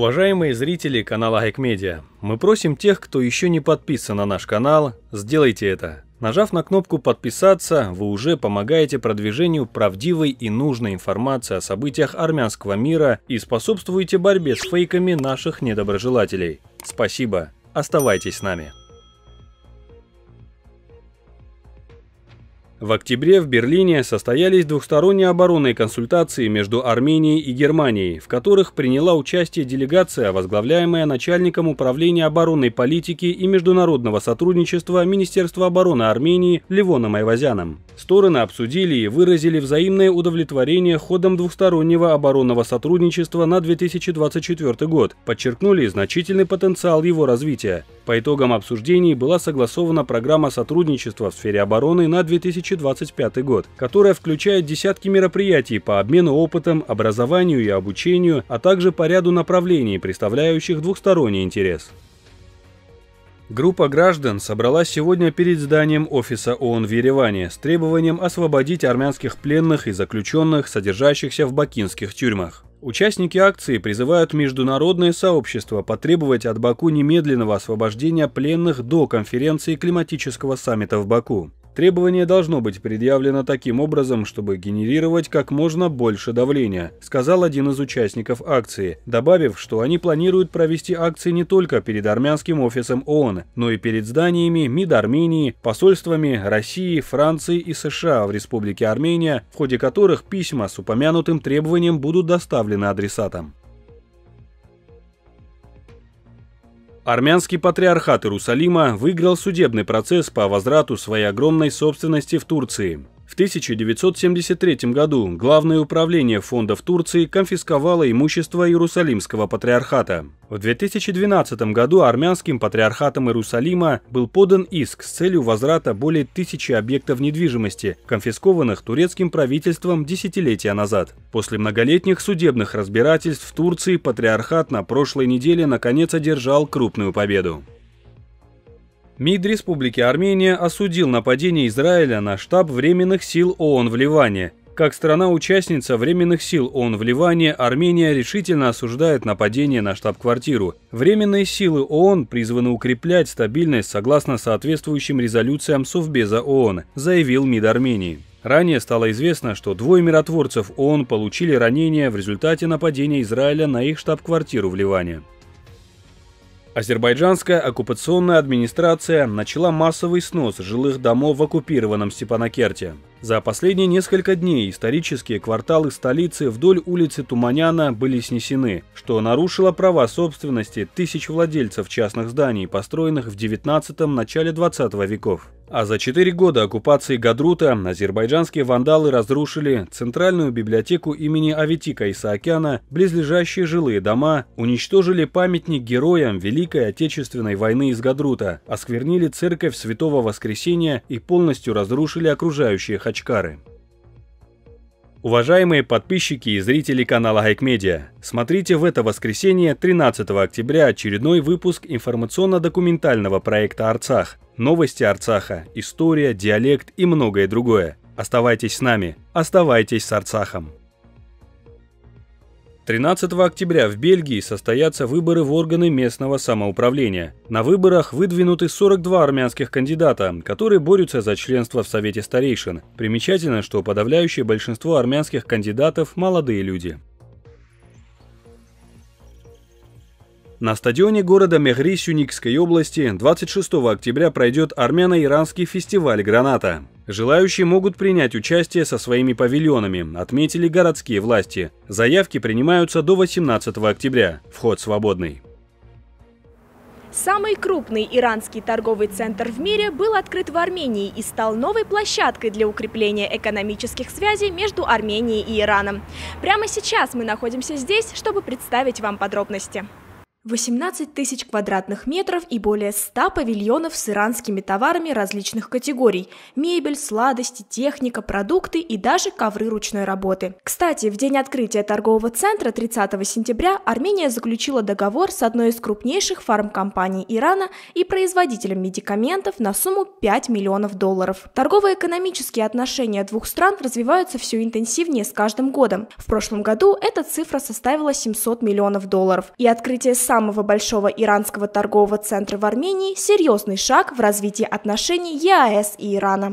Уважаемые зрители канала Хекмедиа, мы просим тех, кто еще не подписан на наш канал, сделайте это. Нажав на кнопку «Подписаться», вы уже помогаете продвижению правдивой и нужной информации о событиях армянского мира и способствуете борьбе с фейками наших недоброжелателей. Спасибо. Оставайтесь с нами. В октябре в Берлине состоялись двухсторонние оборонные консультации между Арменией и Германией, в которых приняла участие делегация, возглавляемая начальником управления оборонной политики и международного сотрудничества Министерства обороны Армении Левоном Айвазяном. Стороны обсудили и выразили взаимное удовлетворение ходом двухстороннего оборонного сотрудничества на 2024 год, подчеркнули значительный потенциал его развития. По итогам обсуждений была согласована программа сотрудничества в сфере обороны на 2025 год, которая включает десятки мероприятий по обмену опытом, образованию и обучению, а также по ряду направлений, представляющих двухсторонний интерес. Группа граждан собралась сегодня перед зданием офиса ООН в Ереване с требованием освободить армянских пленных и заключенных, содержащихся в бакинских тюрьмах. Участники акции призывают международное сообщество потребовать от Баку немедленного освобождения пленных до конференции климатического саммита в Баку. Требование должно быть предъявлено таким образом, чтобы генерировать как можно больше давления, сказал один из участников акции, добавив, что они планируют провести акции не только перед армянским офисом ООН, но и перед зданиями МИД Армении, посольствами России, Франции и США в Республике Армения, в ходе которых письма с упомянутым требованием будут доставлены адресатам. Армянский патриархат Иерусалима выиграл судебный процесс по возврату своей огромной собственности в Турции. В 1973 году Главное управление фондов Турции конфисковало имущество Иерусалимского патриархата. В 2012 году армянским патриархатом Иерусалима был подан иск с целью возврата более тысячи объектов недвижимости, конфискованных турецким правительством десятилетия назад. После многолетних судебных разбирательств в Турции патриархат на прошлой неделе наконец одержал крупную победу. МИД Республики Армения осудил нападение Израиля на штаб Временных сил ООН в Ливане. Как страна-участница Временных сил ООН в Ливане, Армения решительно осуждает нападение на штаб-квартиру. Временные силы ООН призваны укреплять стабильность согласно соответствующим резолюциям Совбеза ООН, заявил МИД Армении. Ранее стало известно, что двое миротворцев ООН получили ранения в результате нападения Израиля на их штаб-квартиру в Ливане. Азербайджанская оккупационная администрация начала массовый снос жилых домов в оккупированном Степанакерте. За последние несколько дней исторические кварталы столицы вдоль улицы Туманяна были снесены, что нарушило права собственности тысяч владельцев частных зданий, построенных в 19-м – начале 20 веков. А за четыре года оккупации Гадрута азербайджанские вандалы разрушили центральную библиотеку имени Аветика Исаакяна, близлежащие жилые дома, уничтожили памятник героям Великой Отечественной войны из Гадрута, осквернили церковь Святого Воскресения и полностью разрушили окружающие хозяйства Махачкары. Уважаемые подписчики и зрители канала Хайк смотрите в это воскресенье 13 октября очередной выпуск информационно-документального проекта «Арцах», новости Арцаха, история, диалект и многое другое. Оставайтесь с нами, оставайтесь с Арцахом. 13 октября в Бельгии состоятся выборы в органы местного самоуправления. На выборах выдвинуты 42 армянских кандидата, которые борются за членство в Совете старейшин. Примечательно, что подавляющее большинство армянских кандидатов – молодые люди. На стадионе города Мехри Сюникской области 26 октября пройдет армяно-иранский фестиваль «Граната». Желающие могут принять участие со своими павильонами, отметили городские власти. Заявки принимаются до 18 октября. Вход свободный. Самый крупный иранский торговый центр в мире был открыт в Армении и стал новой площадкой для укрепления экономических связей между Арменией и Ираном. Прямо сейчас мы находимся здесь, чтобы представить вам подробности. 18 тысяч квадратных метров и более 100 павильонов с иранскими товарами различных категорий – мебель, сладости, техника, продукты и даже ковры ручной работы. Кстати, в день открытия торгового центра 30 сентября Армения заключила договор с одной из крупнейших фармкомпаний Ирана и производителем медикаментов на сумму 5 миллионов долларов. Торгово-экономические отношения двух стран развиваются все интенсивнее с каждым годом. В прошлом году эта цифра составила 700 миллионов долларов. И открытие с самого большого иранского торгового центра в Армении серьезный шаг в развитии отношений ЕАЭС и Ирана.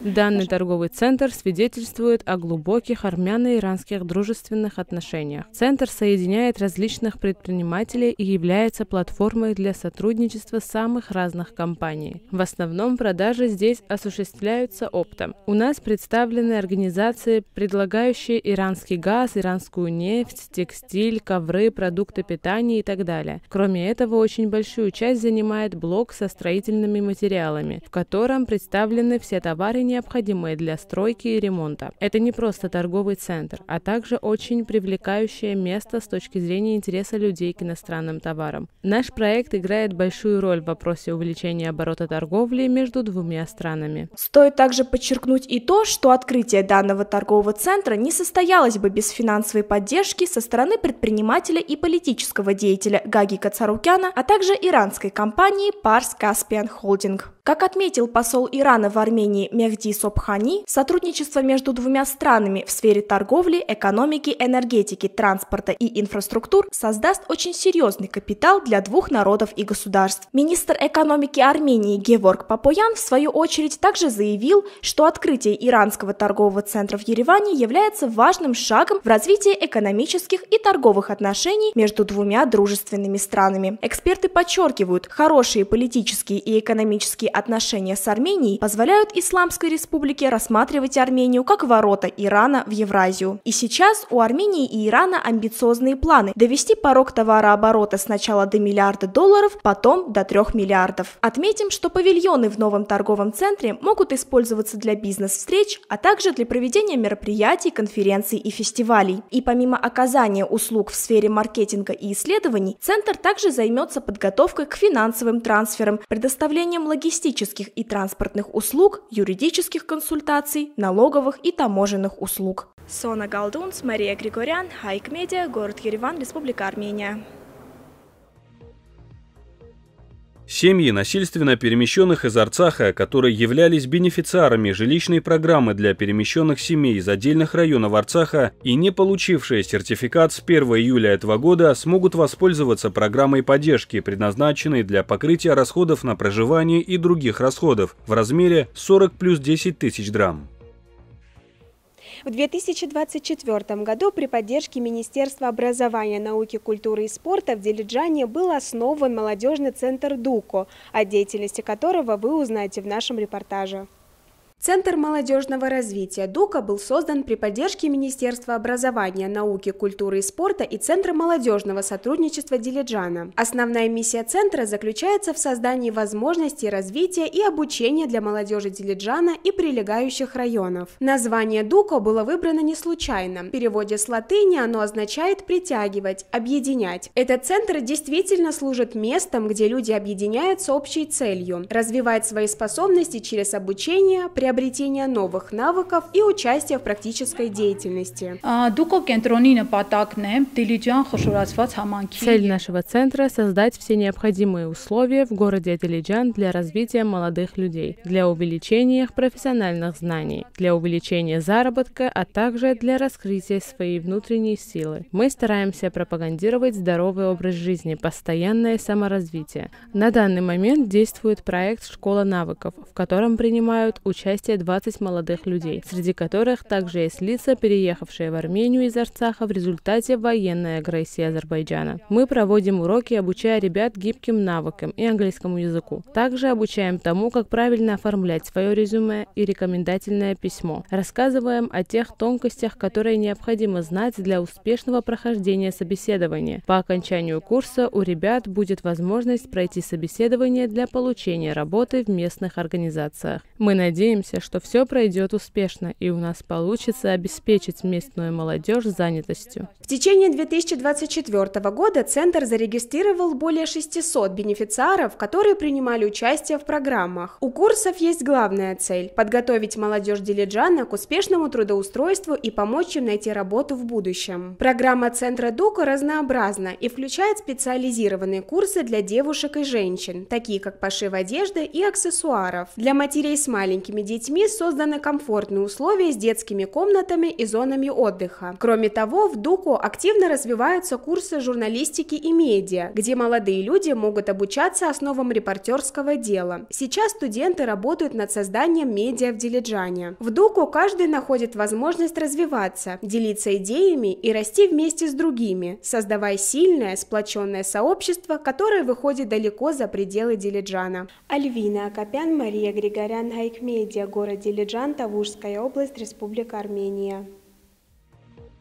Данный торговый центр свидетельствует о глубоких армяно-иранских дружественных отношениях. Центр соединяет различных предпринимателей и является платформой для сотрудничества самых разных компаний. В основном продажи здесь осуществляются оптом. У нас представлены организации, предлагающие иранский газ, иранскую нефть, текстиль, текстиль, ковры, продукты питания и так далее. Кроме этого, очень большую часть занимает блок со строительными материалами, в котором представлены все товары, необходимые для стройки и ремонта. Это не просто торговый центр, а также очень привлекающее место с точки зрения интереса людей к иностранным товарам. Наш проект играет большую роль в вопросе увеличения оборота торговли между двумя странами. Стоит также подчеркнуть и то, что открытие данного торгового центра не состоялось бы без финансовой поддержки со стороны стороны предпринимателя и политического деятеля Гаги Кацарукяна, а также иранской компании Pars Caspian Holding. Как отметил посол Ирана в Армении Мехди Собхани, сотрудничество между двумя странами в сфере торговли, экономики, энергетики, транспорта и инфраструктур создаст очень серьезный капитал для двух народов и государств. Министр экономики Армении Геворг Папоян, в свою очередь, также заявил, что открытие иранского торгового центра в Ереване является важным шагом в развитии экономических и торговых отношений между двумя дружественными странами. Эксперты подчеркивают, хорошие политические и экономические отношения с Арменией позволяют Исламской Республике рассматривать Армению как ворота Ирана в Евразию. И сейчас у Армении и Ирана амбициозные планы – довести порог товарооборота сначала до миллиарда долларов, потом до трех миллиардов. Отметим, что павильоны в новом торговом центре могут использоваться для бизнес-встреч, а также для проведения мероприятий, конференций и фестивалей. И помимо оказания услуг в сфере маркетинга и исследований, центр также займется подготовкой к финансовым трансферам, предоставлением логистики логистических и транспортных услуг, юридических консультаций, налоговых и таможенных услуг. Сона Галдунс, Мария Григорян, Хайк Медиа, город Ереван, Республика Армения. Семьи, насильственно перемещенных из Арцаха, которые являлись бенефициарами жилищной программы для перемещенных семей из отдельных районов Арцаха и не получившие сертификат с 1 июля этого года, смогут воспользоваться программой поддержки, предназначенной для покрытия расходов на проживание и других расходов в размере 40 плюс 10 тысяч драм. В 2024 году при поддержке Министерства образования, науки, культуры и спорта в Дилиджане был основан молодежный центр «Дуко», о деятельности которого вы узнаете в нашем репортаже. Центр молодежного развития ДУКа был создан при поддержке Министерства образования, науки, культуры и спорта и Центра молодежного сотрудничества Дилиджана. Основная миссия центра заключается в создании возможностей развития и обучения для молодежи Дилиджана и прилегающих районов. Название ДУКа было выбрано не случайно. В переводе с латыни оно означает «притягивать», «объединять». Этот центр действительно служит местом, где люди объединяются общей целью – развивать свои способности через обучение, при приобретения новых навыков и участия в практической деятельности. А, Цель нашего центра – создать все необходимые условия в городе Дилиджан для развития молодых людей, для увеличения их профессиональных знаний, для увеличения заработка, а также для раскрытия своей внутренней силы. Мы стараемся пропагандировать здоровый образ жизни, постоянное саморазвитие. На данный момент действует проект «Школа навыков», в котором принимают участие участие 20 молодых людей, среди которых также есть лица, переехавшие в Армению из Арцаха в результате военной агрессии Азербайджана. Мы проводим уроки, обучая ребят гибким навыкам и английскому языку. Также обучаем тому, как правильно оформлять свое резюме и рекомендательное письмо. Рассказываем о тех тонкостях, которые необходимо знать для успешного прохождения собеседования. По окончанию курса у ребят будет возможность пройти собеседование для получения работы в местных организациях. Мы надеемся, надеемся, что все пройдет успешно и у нас получится обеспечить местную молодежь занятостью. В течение 2024 года Центр зарегистрировал более 600 бенефициаров, которые принимали участие в программах. У курсов есть главная цель – подготовить молодежь Дилиджана к успешному трудоустройству и помочь им найти работу в будущем. Программа Центра Дука разнообразна и включает специализированные курсы для девушек и женщин, такие как пошив одежды и аксессуаров. Для матерей с маленькими детьми детьми созданы комфортные условия с детскими комнатами и зонами отдыха. Кроме того, в Дуку активно развиваются курсы журналистики и медиа, где молодые люди могут обучаться основам репортерского дела. Сейчас студенты работают над созданием медиа в Дилиджане. В Дуку каждый находит возможность развиваться, делиться идеями и расти вместе с другими, создавая сильное, сплоченное сообщество, которое выходит далеко за пределы Дилиджана. Альвина Акопян, Мария Григорян, Хайк Медиа, городе Лиджан, Тавушская область, Республика Армения.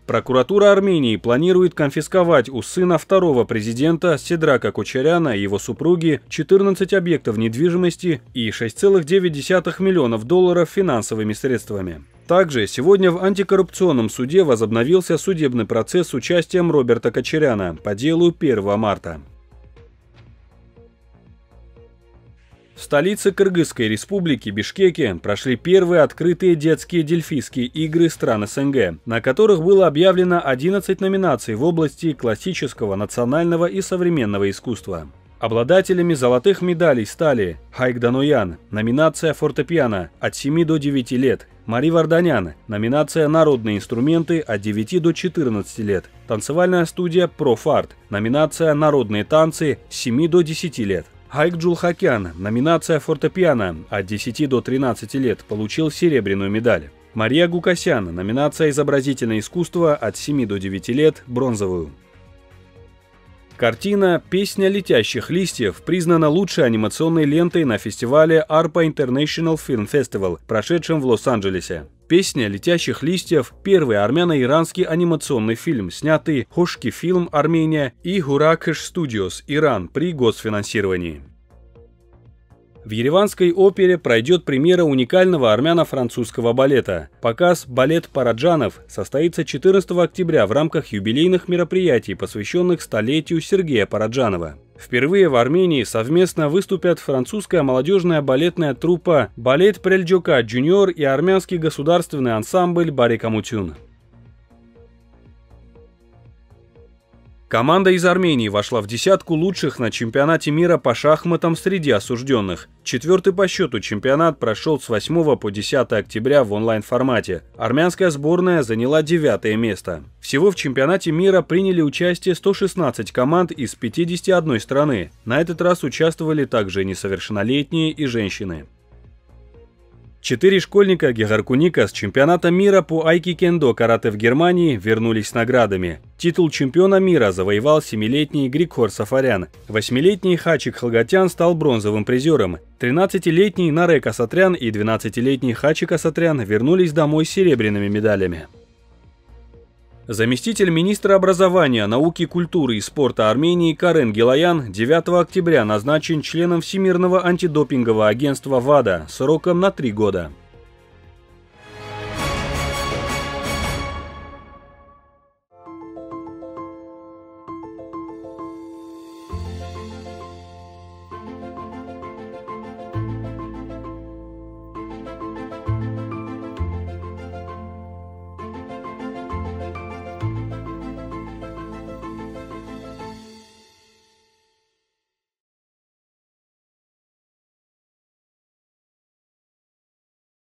Прокуратура Армении планирует конфисковать у сына второго президента Седрака Кучеряна и его супруги 14 объектов недвижимости и 6,9 миллионов долларов финансовыми средствами. Также сегодня в антикоррупционном суде возобновился судебный процесс с участием Роберта Кочеряна по делу 1 марта. В столице Кыргызской республики Бишкеке прошли первые открытые детские дельфийские игры стран СНГ, на которых было объявлено 11 номинаций в области классического, национального и современного искусства. Обладателями золотых медалей стали Хайк Дануян, номинация «Фортепиано» от 7 до 9 лет, Мари Варданян, номинация «Народные инструменты» от 9 до 14 лет, танцевальная студия «Профарт», номинация «Народные танцы» с 7 до 10 лет. Хайк Джулхакян, номинация «Фортепиано» от 10 до 13 лет, получил серебряную медаль. Мария Гукасян, номинация «Изобразительное искусство» от 7 до 9 лет, бронзовую. Картина «Песня летящих листьев» признана лучшей анимационной лентой на фестивале ARPA International Film Festival, прошедшем в Лос-Анджелесе. «Песня летящих листьев» – первый армяно-иранский анимационный фильм, снятый Хошки Фильм Армения и Хуракеш Студиос Иран при госфинансировании. В Ереванской опере пройдет премьера уникального армяно-французского балета. Показ «Балет Параджанов» состоится 14 октября в рамках юбилейных мероприятий, посвященных столетию Сергея Параджанова. Впервые в Армении совместно выступят французская молодежная балетная труппа «Балет Прельджока Джуниор» и армянский государственный ансамбль «Барикамутюн». Команда из Армении вошла в десятку лучших на чемпионате мира по шахматам среди осужденных. Четвертый по счету чемпионат прошел с 8 по 10 октября в онлайн-формате. Армянская сборная заняла девятое место. Всего в чемпионате мира приняли участие 116 команд из 51 страны. На этот раз участвовали также несовершеннолетние и женщины. Четыре школьника Гегаркуника с чемпионата мира по айки-кендо карате в Германии вернулись с наградами. Титул чемпиона мира завоевал семилетний Григор Сафарян, восьмилетний Хачик Халгатян стал бронзовым призером, 13-летний Нарек Асатрян и 12-летний Хачик Асатрян вернулись домой с серебряными медалями. Заместитель министра образования, науки, культуры и спорта Армении Карен Гелаян 9 октября назначен членом Всемирного антидопингового агентства ВАДА сроком на три года.